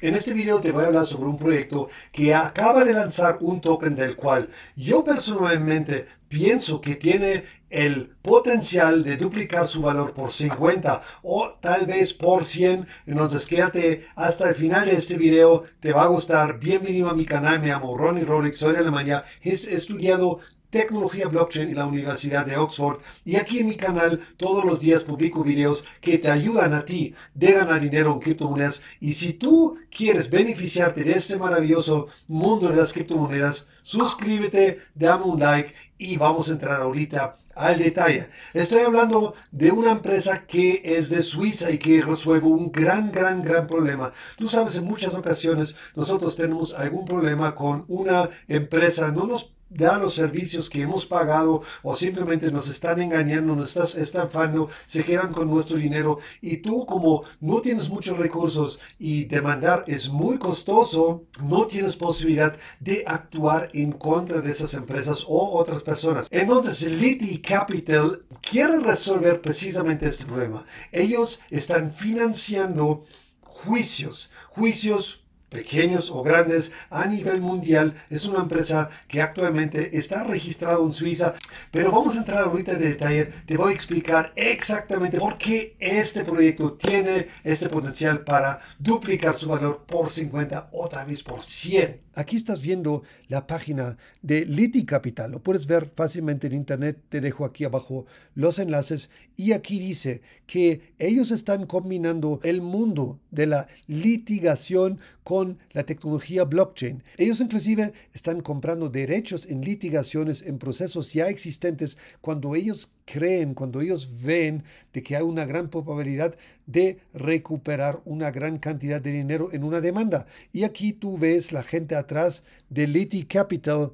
En este video te voy a hablar sobre un proyecto que acaba de lanzar un token del cual yo personalmente pienso que tiene el potencial de duplicar su valor por 50 o tal vez por 100. Entonces quédate hasta el final de este video, te va a gustar. Bienvenido a mi canal, me llamo Ronnie Rolex soy de Alemania, he estudiado tecnología blockchain en la Universidad de Oxford y aquí en mi canal todos los días publico videos que te ayudan a ti de ganar dinero en criptomonedas y si tú quieres beneficiarte de este maravilloso mundo de las criptomonedas, suscríbete, dame un like y vamos a entrar ahorita al detalle. Estoy hablando de una empresa que es de Suiza y que resuelve un gran, gran, gran problema. Tú sabes, en muchas ocasiones nosotros tenemos algún problema con una empresa, no nos da los servicios que hemos pagado o simplemente nos están engañando, nos estás estafando, se quedan con nuestro dinero y tú como no tienes muchos recursos y demandar es muy costoso, no tienes posibilidad de actuar en contra de esas empresas o otras personas. Entonces, Liti Capital quiere resolver precisamente este problema. Ellos están financiando juicios, juicios pequeños o grandes a nivel mundial. Es una empresa que actualmente está registrada en Suiza, pero vamos a entrar ahorita en detalle. Te voy a explicar exactamente por qué este proyecto tiene este potencial para duplicar su valor por 50 o tal vez por 100. Aquí estás viendo la página de Liti Capital. Lo puedes ver fácilmente en internet. Te dejo aquí abajo los enlaces. Y aquí dice que ellos están combinando el mundo de la litigación con la tecnología blockchain. Ellos inclusive están comprando derechos en litigaciones, en procesos ya existentes, cuando ellos creen, cuando ellos ven de que hay una gran probabilidad de recuperar una gran cantidad de dinero en una demanda. Y aquí tú ves la gente atrás de Liti Capital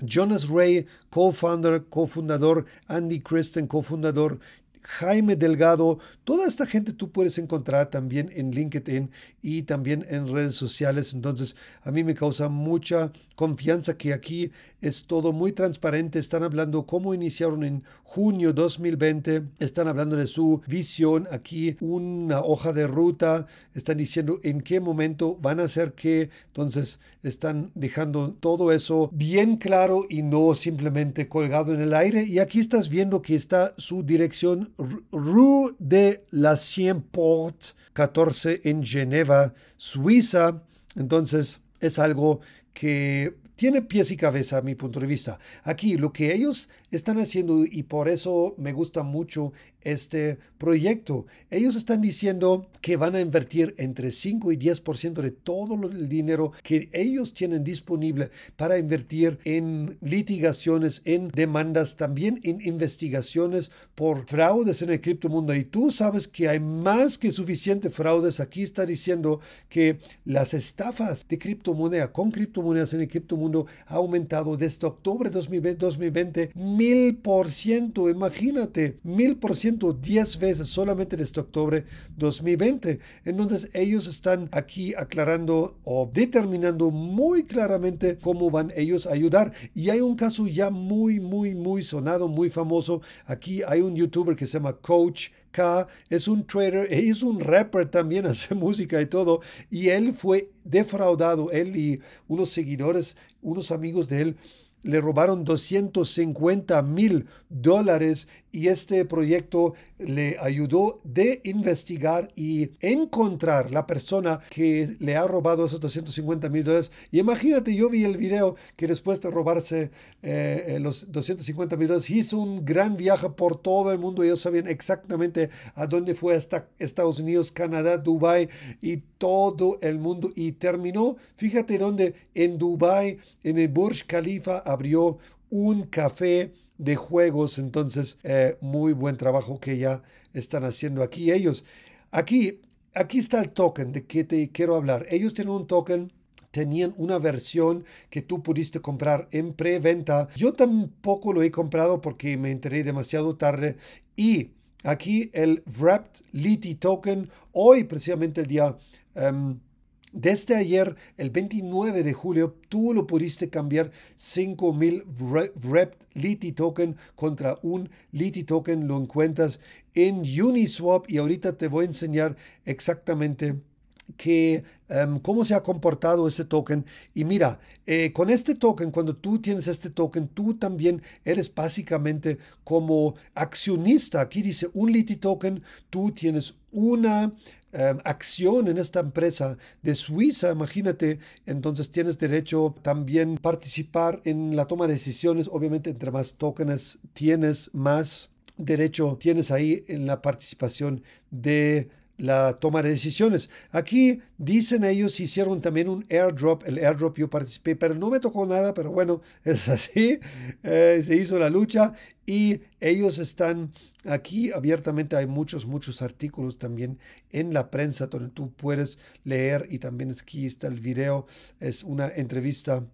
Jonas Ray, co-founder, cofundador, Andy Kristen, cofundador, Jaime Delgado. Toda esta gente tú puedes encontrar también en LinkedIn y también en redes sociales. Entonces, a mí me causa mucha confianza que aquí es todo muy transparente. Están hablando cómo iniciaron en junio 2020. Están hablando de su visión aquí, una hoja de ruta. Están diciendo en qué momento van a hacer qué. Entonces, están dejando todo eso bien claro y no simplemente colgado en el aire. Y aquí estás viendo que está su dirección Rue de la Porte 14 en Geneva, Suiza. Entonces es algo que tiene pies y cabeza a mi punto de vista. Aquí lo que ellos están haciendo y por eso me gusta mucho este proyecto. Ellos están diciendo que van a invertir entre 5 y 10% de todo el dinero que ellos tienen disponible para invertir en litigaciones, en demandas, también en investigaciones por fraudes en el criptomundo. Y tú sabes que hay más que suficiente fraudes. Aquí está diciendo que las estafas de criptomoneda con criptomonedas en el criptomundo ha aumentado desde octubre de 2020 mil por ciento, imagínate, mil por ciento, diez veces solamente desde octubre 2020. Entonces ellos están aquí aclarando o determinando muy claramente cómo van ellos a ayudar. Y hay un caso ya muy, muy, muy sonado, muy famoso. Aquí hay un youtuber que se llama Coach K. es un trader, es un rapper también, hace música y todo, y él fue defraudado, él y unos seguidores, unos amigos de él, le robaron 250 mil dólares y este proyecto le ayudó de investigar y encontrar la persona que le ha robado esos 250 mil dólares. Y imagínate, yo vi el video que después de robarse eh, eh, los 250 mil dólares, hizo un gran viaje por todo el mundo. Ellos sabían exactamente a dónde fue hasta Estados Unidos, Canadá, Dubai y todo el mundo. Y terminó, fíjate dónde, en Dubai, en el Burj Khalifa abrió un café de juegos. Entonces, eh, muy buen trabajo que ya están haciendo aquí ellos. Aquí, aquí está el token de que te quiero hablar. Ellos tienen un token tenían una versión que tú pudiste comprar en preventa. Yo tampoco lo he comprado porque me enteré demasiado tarde y aquí el Wrapped Liti Token, hoy precisamente el día em, desde ayer, el 29 de julio, tú lo pudiste cambiar 5000 Wrapped Liti Token contra un Liti Token. Lo encuentras en Uniswap y ahorita te voy a enseñar exactamente que em, cómo se ha comportado ese token. Y mira, eh, con este token, cuando tú tienes este token, tú también eres básicamente como accionista. Aquí dice un Liti token, tú tienes una em, acción en esta empresa de Suiza, imagínate, entonces tienes derecho también participar en la toma de decisiones. Obviamente, entre más tokens tienes, más derecho tienes ahí en la participación de la toma de decisiones. Aquí dicen ellos, hicieron también un airdrop, el airdrop yo participé, pero no me tocó nada, pero bueno, es así, eh, se hizo la lucha y ellos están aquí abiertamente, hay muchos, muchos artículos también en la prensa donde tú puedes leer y también aquí está el video, es una entrevista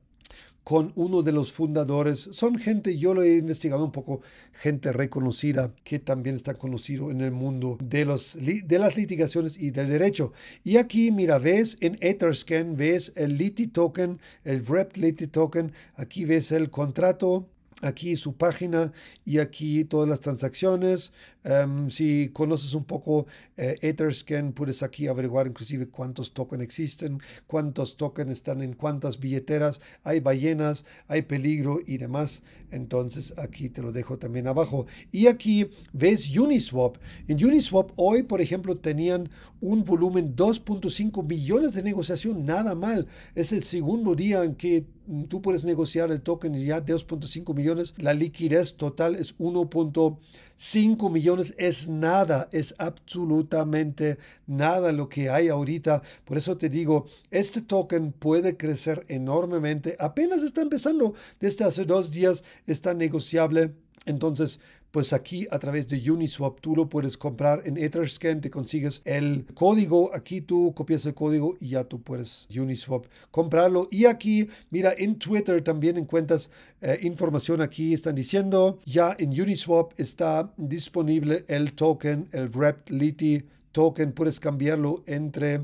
con uno de los fundadores. Son gente, yo lo he investigado un poco, gente reconocida que también está conocido en el mundo de, los, de las litigaciones y del derecho. Y aquí, mira, ves en Etherscan, ves el Liti Token, el Wrapped Liti Token, aquí ves el contrato aquí su página y aquí todas las transacciones. Em, si conoces un poco Etherscan, eh, puedes aquí averiguar inclusive cuántos tokens existen, cuántos tokens están en cuántas billeteras, hay ballenas, hay peligro y demás. Entonces aquí te lo dejo también abajo. Y aquí ves Uniswap. En Uniswap hoy, por ejemplo, tenían un volumen 2.5 millones de negociación, nada mal. Es el segundo día en que tú puedes negociar el token ya 2.5 millones, la liquidez total es 1.5 millones, es nada, es absolutamente nada lo que hay ahorita. Por eso te digo, este token puede crecer enormemente, apenas está empezando, desde hace dos días está negociable. Entonces, pues aquí a través de Uniswap tú lo puedes comprar en Etherscan, te consigues el código, aquí tú copias el código y ya tú puedes Uniswap comprarlo. Y aquí, mira, en Twitter también encuentras eh, información aquí, están diciendo, ya en Uniswap está disponible el token, el Wrapped Liti token, puedes cambiarlo entre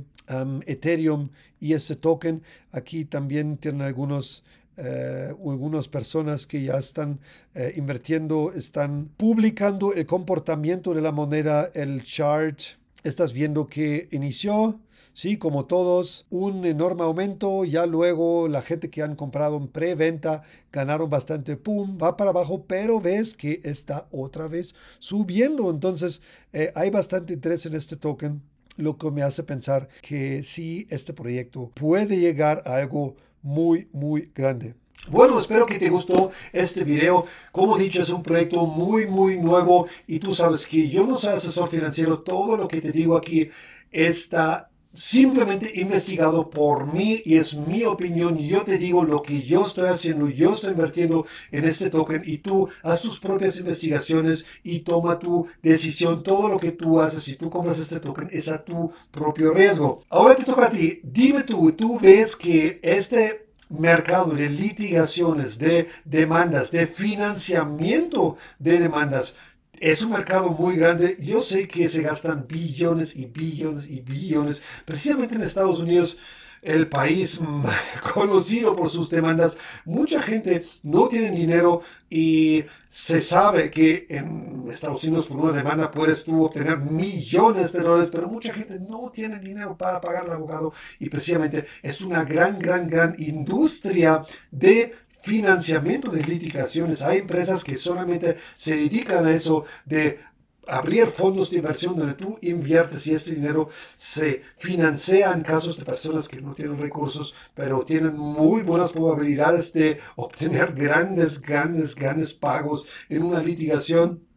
Ethereum y ese token. Aquí también tienen algunos eh, algunas personas que ya están eh, invirtiendo, están publicando el comportamiento de la moneda, el chart. Estás viendo que inició, sí, como todos, un enorme aumento. Ya luego la gente que han comprado en preventa ganaron bastante, pum, va para abajo, pero ves que está otra vez subiendo. Entonces eh, hay bastante interés en este token, lo que me hace pensar que si este proyecto puede llegar a algo muy, muy grande. Bueno, espero que te gustó este video. Como dicho, es un proyecto muy, muy nuevo y tú sabes que yo no soy asesor financiero. Todo lo que te digo aquí está simplemente investigado por mí y es mi opinión. Yo te digo lo que yo estoy haciendo, yo estoy invirtiendo en este token y tú haz tus propias investigaciones y toma tu decisión. Todo lo que tú haces, y tú compras este token, es a tu propio riesgo. Ahora te toca a ti. Dime tú, tú ves que este mercado de litigaciones, de demandas, de financiamiento de demandas, es un mercado muy grande. Yo sé que se gastan billones y billones y billones. Precisamente en Estados Unidos, el país conocido por sus demandas, mucha gente no tiene dinero y se sabe que en Estados Unidos por una demanda puedes tú obtener millones de dólares, pero mucha gente no tiene dinero para pagar al abogado y precisamente es una gran, gran, gran industria de financiamiento de litigaciones. Hay empresas que solamente se dedican a eso de abrir fondos de inversión donde tú inviertes y este dinero se financia en casos de personas que no tienen recursos, pero tienen muy buenas probabilidades de obtener grandes, grandes, grandes pagos en una litigación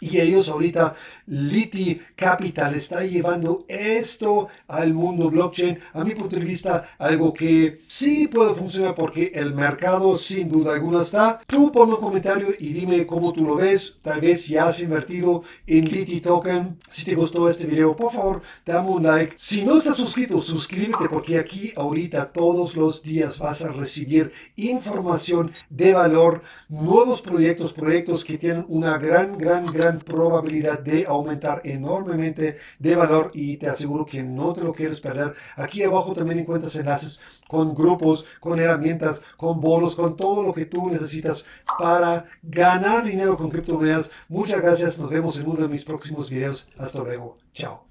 y ellos ahorita, Liti Capital, está llevando esto al mundo blockchain. A mi punto de vista, algo que sí puede funcionar porque el mercado sin duda alguna está. Tú ponme un comentario y dime cómo tú lo ves. Tal vez ya has invertido en Liti Token. Si te gustó este video, por favor, dame un like. Si no estás suscrito, suscríbete porque aquí ahorita todos los días vas a recibir información de valor, nuevos proyectos, proyectos que tienen una gran, gran, gran probabilidad de aumentar enormemente de valor y te aseguro que no te lo quieres perder. Aquí abajo también encuentras enlaces con grupos, con herramientas, con bolos, con todo lo que tú necesitas para ganar dinero con criptomonedas. Muchas gracias, nos vemos en uno de mis próximos videos. Hasta luego, chao.